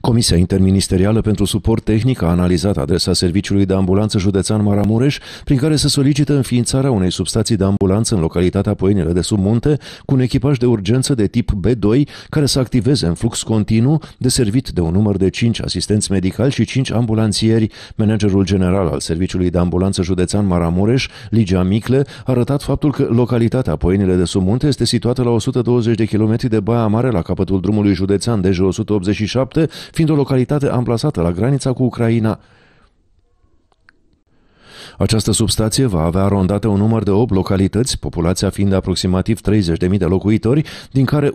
Comisia Interministerială pentru Suport Tehnic a analizat adresa Serviciului de Ambulanță Județean Maramureș, prin care se solicită înființarea unei substații de ambulanță în localitatea Poenile de sub munte, cu un echipaj de urgență de tip B2, care să activeze în flux continuu, deservit de un număr de 5 asistenți medicali și 5 ambulanțieri. Managerul general al Serviciului de Ambulanță Județean Maramureș, Ligia Micle, a arătat faptul că localitatea Poenile de sub munte este situată la 120 de km de Baia Mare, la capătul drumului județean dj 187 fiind o localitate amplasată la granița cu Ucraina, această substație va avea rondate un număr de 8 localități, populația fiind de aproximativ 30.000 de locuitori, din care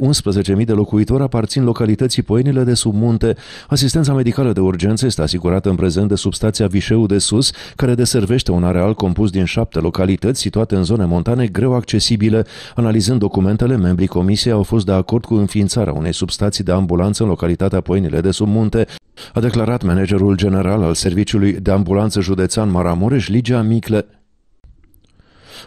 11.000 de locuitori aparțin localității Poenile de sub munte. Asistența medicală de urgență este asigurată în prezent de substația Vișeu de Sus, care deservește un areal compus din șapte localități situate în zone montane greu accesibile. Analizând documentele, membrii comisiei au fost de acord cu înființarea unei substații de ambulanță în localitatea Poenile de sub munte, a declarat managerul general al Serviciului de Ambulanță Județean Maramureș, Ligia Micle.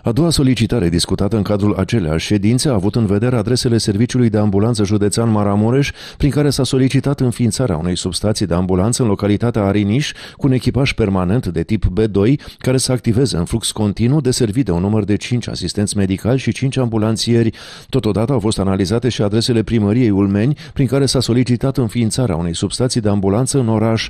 A doua solicitare discutată în cadrul aceleași ședințe a avut în vedere adresele Serviciului de Ambulanță Județean Maramureș, prin care s-a solicitat înființarea unei substații de ambulanță în localitatea Ariniș, cu un echipaj permanent de tip B2, care să activeze în flux continuu, deservit de un număr de 5 asistenți medicali și 5 ambulanțieri. Totodată au fost analizate și adresele primăriei Ulmeni, prin care s-a solicitat înființarea unei substații de ambulanță în oraș.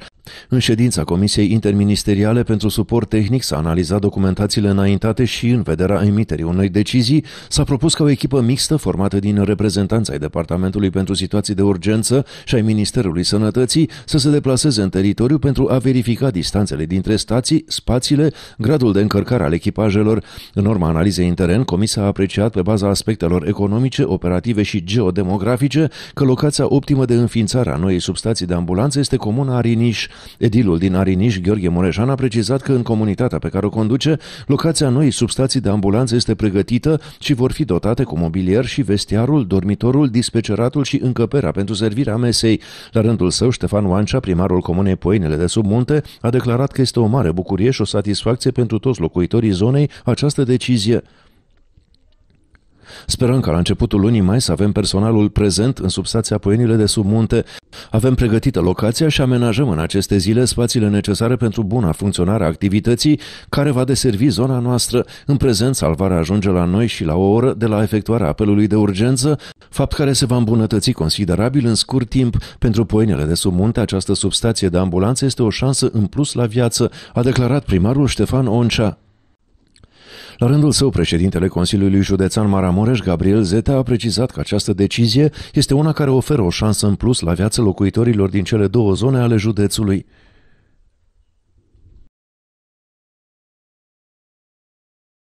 În ședința Comisiei Interministeriale pentru Suport Tehnic s-a analizat documentațiile înaintate și în vedere încrederea emiterii unei decizii, s-a propus ca o echipă mixtă formată din reprezentanța ai Departamentului pentru Situații de Urgență și ai Ministerului Sănătății să se deplaseze în teritoriu pentru a verifica distanțele dintre stații, spațiile, gradul de încărcare al echipajelor. În urma analizei în teren, Comisia a apreciat pe baza aspectelor economice, operative și geodemografice că locația optimă de înființare a noii substații de ambulanță este comuna Ariniș. Edilul din Ariniș, Gheorghe Mureșan, a precizat că în comunitatea pe care o conduce, locația noii substații de ambulanță este pregătită și vor fi dotate cu mobilier și vestiarul, dormitorul, dispeceratul și încăperea pentru servirea mesei. La rândul său, Ștefan Oancea, primarul comunei Poinele de sub munte, a declarat că este o mare bucurie și o satisfacție pentru toți locuitorii zonei această decizie. Sperăm ca la începutul lunii mai să avem personalul prezent în substația Poenile de sub munte. Avem pregătită locația și amenajăm în aceste zile spațiile necesare pentru buna funcționare a activității care va deservi zona noastră. În prezent, salvarea ajunge la noi și la o oră de la efectuarea apelului de urgență, fapt care se va îmbunătăți considerabil în scurt timp. Pentru Poenile de sub munte, această substație de ambulanță este o șansă în plus la viață, a declarat primarul Ștefan Oncea. La rândul său, președintele Consiliului Județean Maramureș, Gabriel Zeta, a precizat că această decizie este una care oferă o șansă în plus la viața locuitorilor din cele două zone ale județului.